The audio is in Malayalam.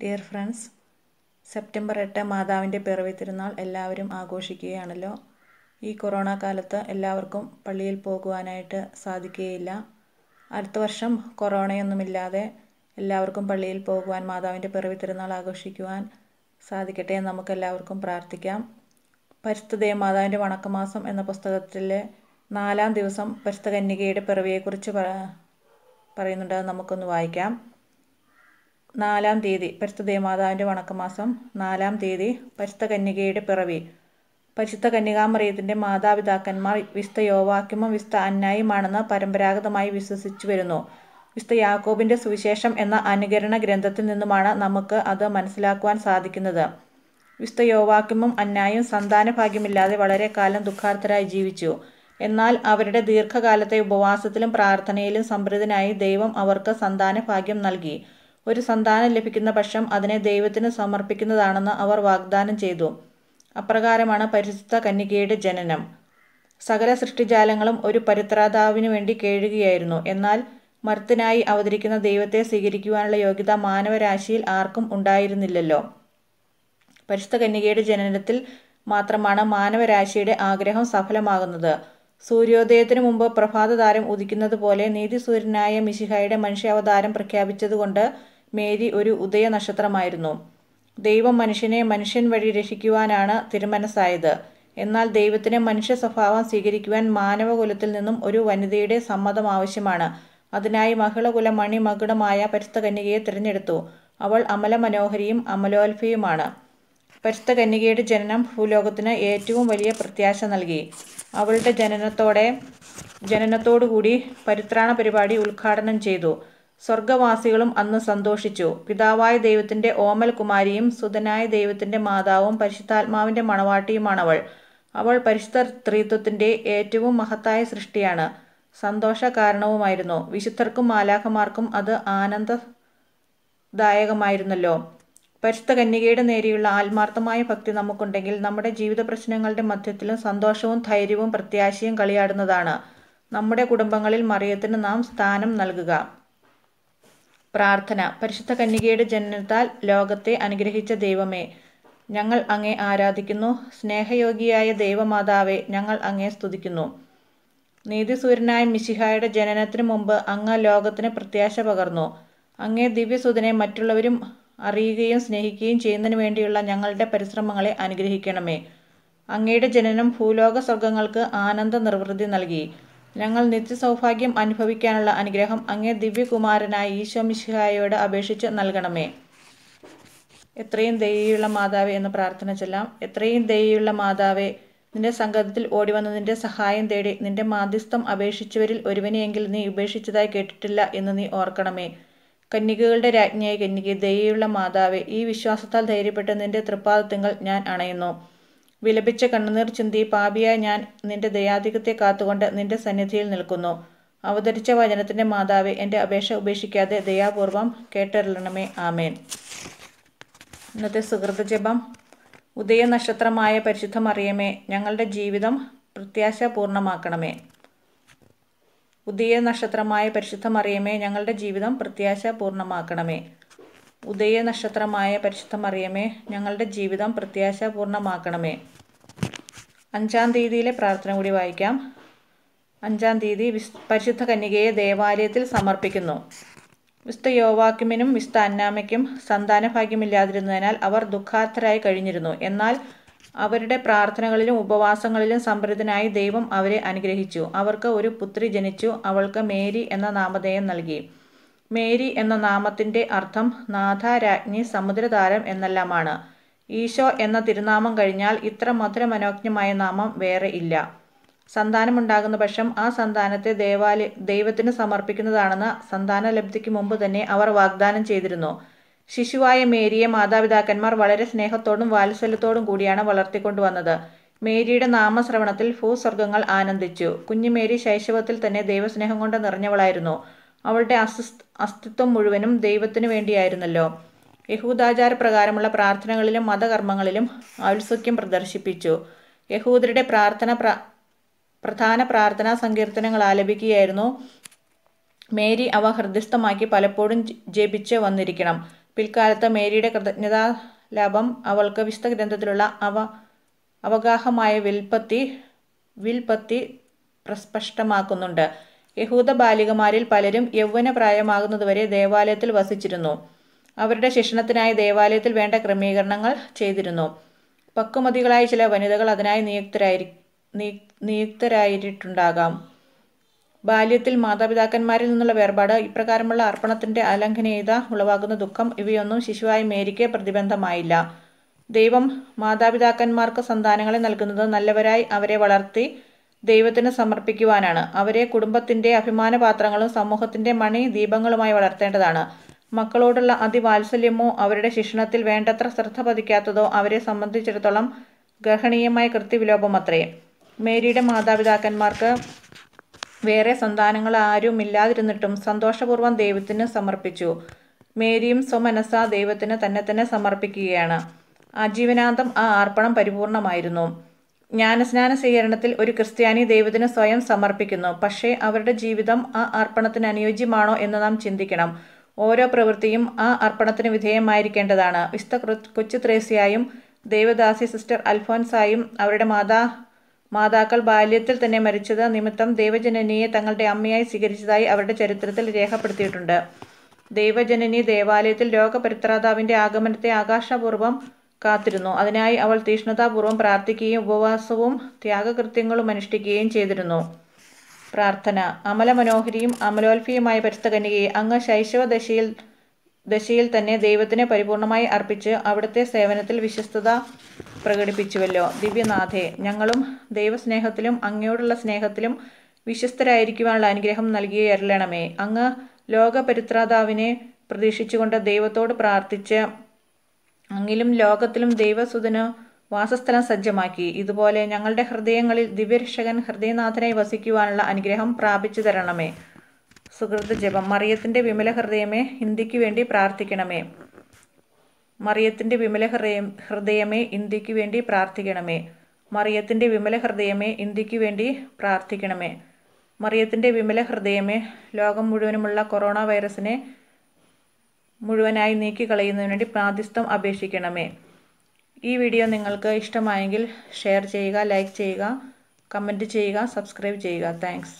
ഡിയർ ഫ്രണ്ട്സ് സെപ്റ്റംബർ എട്ട് മാതാവിൻ്റെ പിറവി തിരുനാൾ എല്ലാവരും ആഘോഷിക്കുകയാണല്ലോ ഈ കൊറോണ കാലത്ത് എല്ലാവർക്കും പള്ളിയിൽ പോകുവാനായിട്ട് സാധിക്കുകയില്ല അടുത്ത വർഷം കൊറോണയൊന്നുമില്ലാതെ എല്ലാവർക്കും പള്ളിയിൽ പോകുവാൻ മാതാവിൻ്റെ പിറവി തിരുനാൾ ആഘോഷിക്കുവാൻ സാധിക്കട്ടെ എന്ന് എല്ലാവർക്കും പ്രാർത്ഥിക്കാം പരിസ്ഥിതയ മാതാവിൻ്റെ വണക്കമാസം എന്ന പുസ്തകത്തിലെ നാലാം ദിവസം പരിസ്ഥകന്യകയുടെ പിറവിയെക്കുറിച്ച് പറയുന്നുണ്ട് നമുക്കൊന്ന് വായിക്കാം നാലാം തീയതി പരിശുദ്ധ ദേമാതാവിൻ്റെ വണക്കമാസം നാലാം തീയതി പരിശുദ്ധ കന്യകയുടെ പിറവി പരിശുദ്ധ കന്യകാമറിയത്തിൻ്റെ മാതാപിതാക്കന്മാർ വിസ്ത യോവാക്യമോ വിസ്ത അന്നായുമാണെന്ന് പരമ്പരാഗതമായി വിശ്വസിച്ചു വരുന്നു വിസ്ത യാക്കോബിൻ്റെ സുവിശേഷം എന്ന അനുകരണ ഗ്രന്ഥത്തിൽ നിന്നുമാണ് നമുക്ക് അത് മനസ്സിലാക്കുവാൻ സാധിക്കുന്നത് വിസ്ത യോവാക്യമും അന്നായും സന്താന ഭാഗ്യമില്ലാതെ വളരെ കാലം ദുഃഖാർത്ഥരായി ജീവിച്ചു എന്നാൽ അവരുടെ ദീർഘകാലത്തെ ഉപവാസത്തിലും പ്രാർത്ഥനയിലും സമൃദ്ധനായി ദൈവം അവർക്ക് സന്താന ഭാഗ്യം നൽകി ഒരു സന്താനം ലഭിക്കുന്ന പക്ഷം അതിനെ ദൈവത്തിന് സമർപ്പിക്കുന്നതാണെന്ന് അവർ വാഗ്ദാനം ചെയ്തു അപ്രകാരമാണ് പരിശുദ്ധ കന്യകയുടെ ജനനം സകല സൃഷ്ടിജാലങ്ങളും ഒരു പരിത്രാതാവിനു വേണ്ടി കേഴുകയായിരുന്നു എന്നാൽ മർത്തിനായി അവതരിക്കുന്ന ദൈവത്തെ സ്വീകരിക്കുവാനുള്ള യോഗ്യത മാനവരാശിയിൽ ആർക്കും ഉണ്ടായിരുന്നില്ലല്ലോ പരിശുദ്ധ കന്യകയുടെ ജനനത്തിൽ മാത്രമാണ് മാനവരാശിയുടെ ആഗ്രഹം സഫലമാകുന്നത് സൂര്യോദയത്തിനു മുമ്പ് പ്രഭാതതാരം ഉദിക്കുന്നത് പോലെ നീതിസൂര്യനായ മിശിഹായുടെ മനുഷ്യാവതാരം പ്രഖ്യാപിച്ചതുകൊണ്ട് മേരി ഒരു ഉദയ നക്ഷത്രമായിരുന്നു ദൈവം മനുഷ്യനെ മനുഷ്യൻ വഴി രക്ഷിക്കുവാനാണ് തിരുമനസ്സായത് എന്നാൽ ദൈവത്തിന് മനുഷ്യ സ്വഭാവം സ്വീകരിക്കുവാൻ മാനവകുലത്തിൽ നിന്നും ഒരു വനിതയുടെ സമ്മതം ആവശ്യമാണ് അതിനായി മഹിളകുല മണിമകുടമായ പരിസ്ഥകന്യകയെ കന്യകയെ തിരഞ്ഞെടുത്തു അവൾ അമലമനോഹരിയും അമലോൽഫിയുമാണ് പരിശുദ്ധ കന്യകയുടെ ജനനം ഭൂലോകത്തിന് ഏറ്റവും വലിയ പ്രത്യാശ നൽകി അവളുടെ ജനനത്തോടെ ജനനത്തോടുകൂടി പരിത്രാണ പരിപാടി ഉദ്ഘാടനം ചെയ്തു സ്വർഗവാസികളും അന്ന് സന്തോഷിച്ചു പിതാവായ ദൈവത്തിൻ്റെ ഓമൽ കുമാരിയും സുതനായ ദൈവത്തിൻ്റെ മാതാവും പരിശുദ്ധാത്മാവിൻ്റെ മണവാട്ടിയുമാണവൾ അവൾ പരിശുദ്ധ സ്ത്രീത്വത്തിൻ്റെ ഏറ്റവും മഹത്തായ സൃഷ്ടിയാണ് സന്തോഷ കാരണവുമായിരുന്നു വിശുദ്ധർക്കും മാലാഖമാർക്കും അത് ആനന്ദദായകമായിരുന്നല്ലോ പരിശുദ്ധ കന്യകയുടെ നേരെയുള്ള ആത്മാർത്ഥമായ ഭക്തി നമുക്കുണ്ടെങ്കിൽ നമ്മുടെ ജീവിത പ്രശ്നങ്ങളുടെ മധ്യത്തിലും സന്തോഷവും ധൈര്യവും പ്രത്യാശയും കളിയാടുന്നതാണ് നമ്മുടെ കുടുംബങ്ങളിൽ മറിയത്തിന് നാം സ്ഥാനം നൽകുക പ്രാർത്ഥന പരിശുദ്ധ കന്യകയുടെ ജനനത്താൽ ലോകത്തെ അനുഗ്രഹിച്ച ദൈവമേ ഞങ്ങൾ അങ്ങേ ആരാധിക്കുന്നു സ്നേഹയോഗിയായ ദൈവമാതാവെ ഞങ്ങൾ അങ്ങേ സ്തുതിക്കുന്നു നീതിസൂര്യനായ മിശിഹായുടെ ജനനത്തിനു മുമ്പ് അങ്ങ് ലോകത്തിന് പ്രത്യാശ പകർന്നു അങ്ങേ ദിവ്യസുതനെ മറ്റുള്ളവരും അറിയുകയും സ്നേഹിക്കുകയും ചെയ്യുന്നതിന് വേണ്ടിയുള്ള ഞങ്ങളുടെ പരിശ്രമങ്ങളെ അനുഗ്രഹിക്കണമേ അങ്ങയുടെ ജനനം ഭൂലോക സ്വർഗങ്ങൾക്ക് ആനന്ദ നിർവൃതി നൽകി ഞങ്ങൾ നിത്യസൗഭാഗ്യം അനുഭവിക്കാനുള്ള അനുഗ്രഹം അങ്ങേ ദിവ്യകുമാരനായ ഈശോ മിശിഹായോട് അപേക്ഷിച്ച് നൽകണമേ എത്രയും ദയുള്ള മാതാവേ എന്ന് പ്രാർത്ഥന ചെല്ലാം എത്രയും ദയുള്ള മാതാവേ നിന്റെ സംഗതത്തിൽ ഓടി വന്ന് നിന്റെ സഹായം തേടി നിന്റെ മാധ്യസ്ഥം അപേക്ഷിച്ചവരിൽ ഒരുവനെയെങ്കിൽ നീ ഉപേക്ഷിച്ചതായി കേട്ടിട്ടില്ല എന്ന് നീ ഓർക്കണമേ കന്യകകളുടെ രാജ്ഞിയായി കന്യക ദയയുള്ള മാതാവെ ഈ വിശ്വാസത്താൽ ധൈര്യപ്പെട്ട നിന്റെ തൃപ്പാദത്വങ്ങൾ ഞാൻ അണയുന്നു വിലപിച്ച കണ്ണുനീർ ചിന്തി പാപിയായ ഞാൻ നിന്റെ ദയാധികത്തെ കാത്തുകൊണ്ട് നിന്റെ സന്നിധിയിൽ നിൽക്കുന്നു അവതരിച്ച വചനത്തിന്റെ മാതാവ് എൻ്റെ അപേക്ഷ ഉപേക്ഷിക്കാതെ ദയാപൂർവം കേട്ടറിയണമേ ആമേൻ ഇന്നത്തെ സുഹൃത്ത് ജപം ഉദയനക്ഷത്രമായ പരിശുദ്ധമറിയമേ ഞങ്ങളുടെ ജീവിതം പ്രത്യാശ പൂർണ്ണമാക്കണമേ ഉദയ നക്ഷത്രമായ പരിശുദ്ധ മറിയമേ ഞങ്ങളുടെ ജീവിതം പ്രത്യാശ പൂർണ്ണമാക്കണമേ ഉദയ നക്ഷത്രമായ പരിശുദ്ധ മറിയമേ ഞങ്ങളുടെ ജീവിതം പ്രത്യാശ പൂർണ്ണമാക്കണമേ അഞ്ചാം തീയതിയിലെ പ്രാർത്ഥന കൂടി വായിക്കാം അഞ്ചാം തീയതി വിസ് പരിശുദ്ധ കന്യകയെ ദേവാലയത്തിൽ സമർപ്പിക്കുന്നു വിസ്ത യോവാക്കിമിനും വിസ്ത അന്നാമയ്ക്കും സന്താനഭാഗ്യമില്ലാതിരുന്നതിനാൽ അവർ ദുഃഖാർത്ഥരായി കഴിഞ്ഞിരുന്നു എന്നാൽ അവരുടെ പ്രാർത്ഥനകളിലും ഉപവാസങ്ങളിലും സമൃദ്ധനായി ദൈവം അവരെ അനുഗ്രഹിച്ചു അവർക്ക് ഒരു പുത്രി ജനിച്ചു അവൾക്ക് മേരി എന്ന നാമധേയം നൽകി മേരി എന്ന നാമത്തിൻ്റെ അർത്ഥം നാഥാരാജ്ഞി സമുദ്രതാരം എന്നെല്ലാമാണ് ഈശോ എന്ന തിരുനാമം കഴിഞ്ഞാൽ ഇത്ര മധുരമനോജ്ഞമായ നാമം വേറെ ഇല്ല സന്താനമുണ്ടാകുന്ന പക്ഷം ആ സന്താനത്തെ ദേവാലയ ദൈവത്തിന് സമർപ്പിക്കുന്നതാണെന്ന് ലബ്ധിക്ക് മുമ്പ് തന്നെ അവർ വാഗ്ദാനം ചെയ്തിരുന്നു ശിശുവായ മേരിയെ മാതാപിതാക്കന്മാർ വളരെ സ്നേഹത്തോടും വാത്സല്യത്തോടും കൂടിയാണ് വളർത്തിക്കൊണ്ടുവന്നത് മേരിയുടെ നാമശ്രവണത്തിൽ ഭൂസ്വർഗങ്ങൾ ആനന്ദിച്ചു കുഞ്ഞുമേരി ശൈശവത്തിൽ തന്നെ ദൈവസ്നേഹം കൊണ്ട് നിറഞ്ഞവളായിരുന്നു അവളുടെ അസ്തിത്വം മുഴുവനും ദൈവത്തിനു വേണ്ടിയായിരുന്നല്ലോ യഹൂദാചാരപ്രകാരമുള്ള പ്രാർത്ഥനകളിലും മതകർമ്മങ്ങളിലും ഔത്സുക്യം പ്രദർശിപ്പിച്ചു യഹൂദരുടെ പ്രാർത്ഥന പ്രധാന പ്രാർത്ഥനാ സങ്കീർത്തനങ്ങൾ ആലപിക്കുകയായിരുന്നു മേരി അവ ഹൃദ്യസ്ഥമാക്കി പലപ്പോഴും ജപിച്ച് വന്നിരിക്കണം പിൽക്കാലത്ത് മേരിയുടെ കൃതജ്ഞതാ ലാഭം അവൾക്ക് വിശുദ്ധ ഗ്രന്ഥത്തിലുള്ള അവ അവഗാഹമായ വിൽപ്പത്തി വിൽപ്പത്തി പ്രസ്പഷ്ടമാക്കുന്നുണ്ട് യഹൂദ ബാലികമാരിൽ പലരും യൗവന പ്രായമാകുന്നതുവരെ ദേവാലയത്തിൽ വസിച്ചിരുന്നു അവരുടെ ശിക്ഷണത്തിനായി ദേവാലയത്തിൽ വേണ്ട ക്രമീകരണങ്ങൾ ചെയ്തിരുന്നു പക്വമതികളായ ചില വനിതകൾ അതിനായി നിയുക്തരായി നിയുക്തരായിട്ടുണ്ടാകാം ബാല്യത്തിൽ മാതാപിതാക്കന്മാരിൽ നിന്നുള്ള വേർപാട് ഇപ്രകാരമുള്ള അർപ്പണത്തിന്റെ അലംഘനീയത ഉളവാകുന്ന ദുഃഖം ഇവയൊന്നും ശിശുവായ മേരിക്ക് പ്രതിബന്ധമായില്ല ദൈവം മാതാപിതാക്കന്മാർക്ക് സന്താനങ്ങളെ നൽകുന്നത് നല്ലവരായി അവരെ വളർത്തി ദൈവത്തിന് സമർപ്പിക്കുവാനാണ് അവരെ അഭിമാന അഭിമാനപാത്രങ്ങളും സമൂഹത്തിന്റെ മണി ദീപങ്ങളുമായി വളർത്തേണ്ടതാണ് മക്കളോടുള്ള അതിവാത്സല്യമോ അവരുടെ ശിക്ഷണത്തിൽ വേണ്ടത്ര ശ്രദ്ധ പതിക്കാത്തതോ അവരെ സംബന്ധിച്ചിടത്തോളം ഗർഹണീയമായ കൃത്യവിലോപമത്രേ മേരിയുടെ മാതാപിതാക്കന്മാർക്ക് വേറെ സന്താനങ്ങൾ ആരും ഇല്ലാതിരുന്നിട്ടും സന്തോഷപൂർവ്വം ദൈവത്തിന് സമർപ്പിച്ചു മേരിയും സ്വമനസ ദൈവത്തിന് തന്നെ തന്നെ സമർപ്പിക്കുകയാണ് ആജീവനാന്തം ആ ആർപ്പണം പരിപൂർണമായിരുന്നു ജ്ഞാനസ്നാന സ്വീകരണത്തിൽ ഒരു ക്രിസ്ത്യാനി ദൈവത്തിന് സ്വയം സമർപ്പിക്കുന്നു പക്ഷേ അവരുടെ ജീവിതം ആ അർപ്പണത്തിന് അനുയോജ്യമാണോ എന്ന് നാം ചിന്തിക്കണം ഓരോ പ്രവൃത്തിയും ആ അർപ്പണത്തിന് വിധേയമായിരിക്കേണ്ടതാണ് വിശുദ്ധ കൊച്ചു ത്രേസിയായും ദേവദാസി സിസ്റ്റർ അൽഫോൻസായും അവരുടെ മാതാ മാതാക്കൾ ബാല്യത്തിൽ തന്നെ മരിച്ചത് നിമിത്തം ദേവജനനിയെ തങ്ങളുടെ അമ്മയായി സ്വീകരിച്ചതായി അവരുടെ ചരിത്രത്തിൽ രേഖപ്പെടുത്തിയിട്ടുണ്ട് ദേവജനനി ദേവാലയത്തിൽ ലോകപരിത്രാതാവിന്റെ ആഗമനത്തെ ആകാശപൂർവ്വം കാത്തിരുന്നു അതിനായി അവൾ തീഷ്ണതാപൂർവ്വം പ്രാർത്ഥിക്കുകയും ഉപവാസവും ത്യാഗകൃത്യങ്ങളും അനുഷ്ഠിക്കുകയും ചെയ്തിരുന്നു പ്രാർത്ഥന അമലമനോഹരിയും അമലോൽഫിയുമായ പരിസ്ഥകന്യകയെ അങ്ങ് ശൈശവദശയിൽ ദശയിൽ തന്നെ ദൈവത്തിനെ പരിപൂർണമായി അർപ്പിച്ച് അവിടുത്തെ സേവനത്തിൽ വിശ്വസ്തത പ്രകടിപ്പിച്ചുവല്ലോ ദിവ്യനാഥേ ഞങ്ങളും ദൈവസ്നേഹത്തിലും അങ്ങയോടുള്ള സ്നേഹത്തിലും വിശ്വസ്തരായിരിക്കുവാനുള്ള അനുഗ്രഹം നൽകിയ അങ്ങ് ലോകപരിത്രാതാവിനെ പ്രതീക്ഷിച്ചുകൊണ്ട് ദൈവത്തോട് പ്രാർത്ഥിച്ച് അങ്ങിലും ലോകത്തിലും ദൈവസുതന് വാസസ്ഥലം സജ്ജമാക്കി ഇതുപോലെ ഞങ്ങളുടെ ഹൃദയങ്ങളിൽ ദിവ്യരക്ഷകൻ ഹൃദയനാഥനായി വസിക്കുവാനുള്ള അനുഗ്രഹം പ്രാപിച്ചു തരണമേ സുഹൃത്ത് ജപം മറിയത്തിൻ്റെ വിമല ഹൃദയമേ ഇന്ത്യക്ക് വേണ്ടി പ്രാർത്ഥിക്കണമേ മറിയത്തിൻ്റെ വിമല ഹൃദയം ഹൃദയമേ ഇന്ത്യക്ക് വേണ്ടി പ്രാർത്ഥിക്കണമേ മറിയത്തിൻ്റെ വിമല ഹൃദയമേ ഇന്ത്യക്ക് വേണ്ടി പ്രാർത്ഥിക്കണമേ മറിയത്തിൻ്റെ വിമല ഹൃദയമേ ലോകം മുഴുവനുമുള്ള കൊറോണ വൈറസിനെ മുഴുവനായി നീക്കിക്കളയുന്നതിന് വേണ്ടി പ്രാതിസ്ഥം അപേക്ഷിക്കണമേ ഈ വീഡിയോ നിങ്ങൾക്ക് ഇഷ്ടമായെങ്കിൽ ഷെയർ ചെയ്യുക ലൈക്ക് ചെയ്യുക കമൻറ്റ് ചെയ്യുക സബ്സ്ക്രൈബ് ചെയ്യുക താങ്ക്സ്